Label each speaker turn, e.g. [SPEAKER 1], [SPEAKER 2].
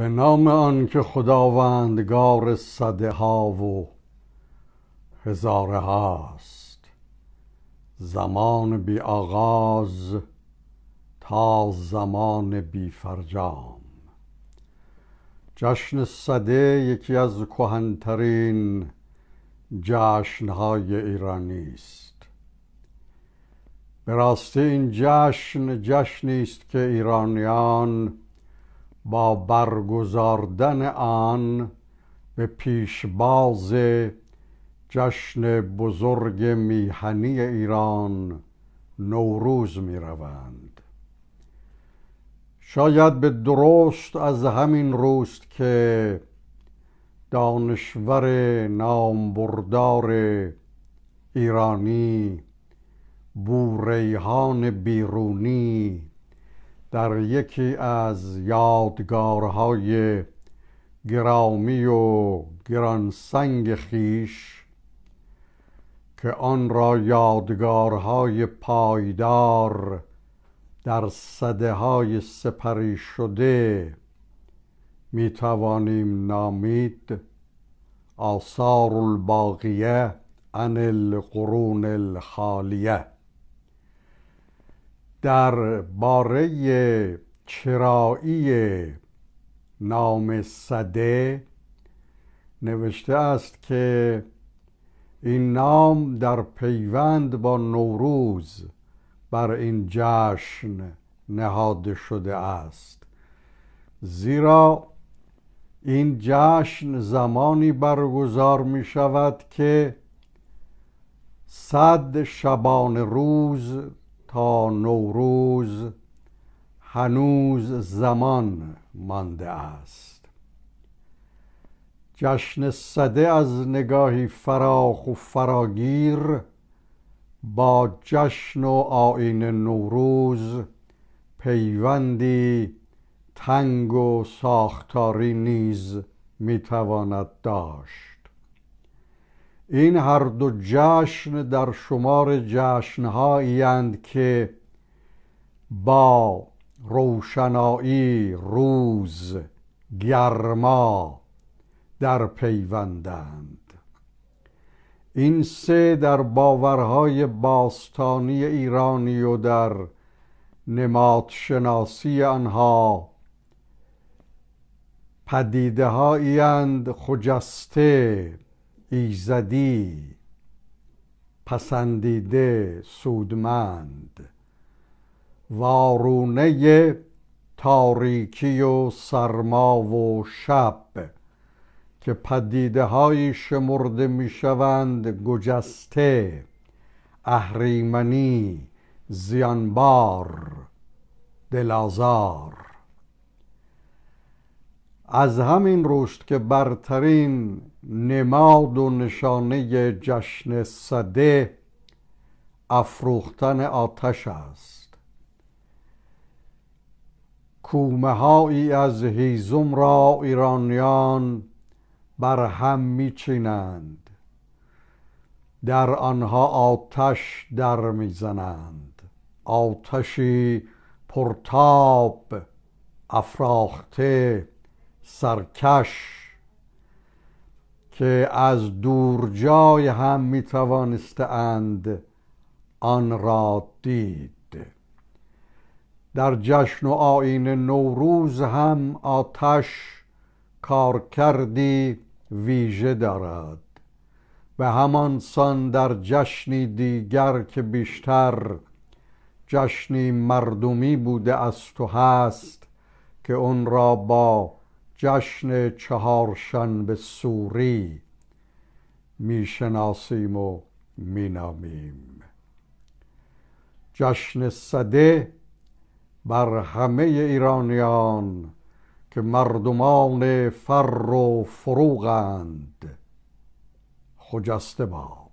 [SPEAKER 1] به نام آنکه خداوندگار صده ها و هزاره هاست زمان بی آغاز تا زمان بی فرجام جشن صده یکی از کهنترین جشنهای ایرانی است به راستی این جشن جشنی است که ایرانیان با برگزاردن آن به پیشباز جشن بزرگ میهنی ایران نوروز می روند. شاید به درست از همین روست که دانشور نامبردار ایرانی بوریهان بیرونی در یکی از یادگارهای گرامی و گرانسنگ خیش که آن را یادگارهای پایدار در صده های سپری شده می توانیم نامید آثار الباقیه انل قرون الخالیه در باره چرایی نام صده نوشته است که این نام در پیوند با نوروز بر این جشن نهاده شده است زیرا این جشن زمانی برگزار می شود که صد شبان روز تا نوروز هنوز زمان مانده است جشن صده از نگاهی فراخ و فراگیر با جشن و آین نوروز پیوندی تنگ و ساختاری نیز میتواند داشت این هر دو جشن در شمار جشنهایی اند که با روشنایی روز گرما در پیوندند این سه در باورهای باستانی ایرانی و در نمادشناسی آنها پدیده هایی اند خجسته ایزدی پسندیده سودمند وارونه تاریکی و سرما و شب که پدیده های شمرده می شوند گجسته اهریمنی زیانبار دلازار از همین رشد که برترین نماد و نشانه جشن صده افروختن آتش است کومه هایی از هیزم را ایرانیان بر هم چینند در آنها آتش در میزنند آتشی پرتاب افراخته سرکش که از دور جای هم می توانستند آن را دید در جشن و آین نوروز هم آتش کار کردی ویژه دارد به همان سان در جشنی دیگر که بیشتر جشنی مردمی بوده است و هست که اون را با جشن چهارشنبه سوری میشناسیم و مینامیم جشن صده بر همه ایرانیان که مردمان فر و فروغند خجسته باد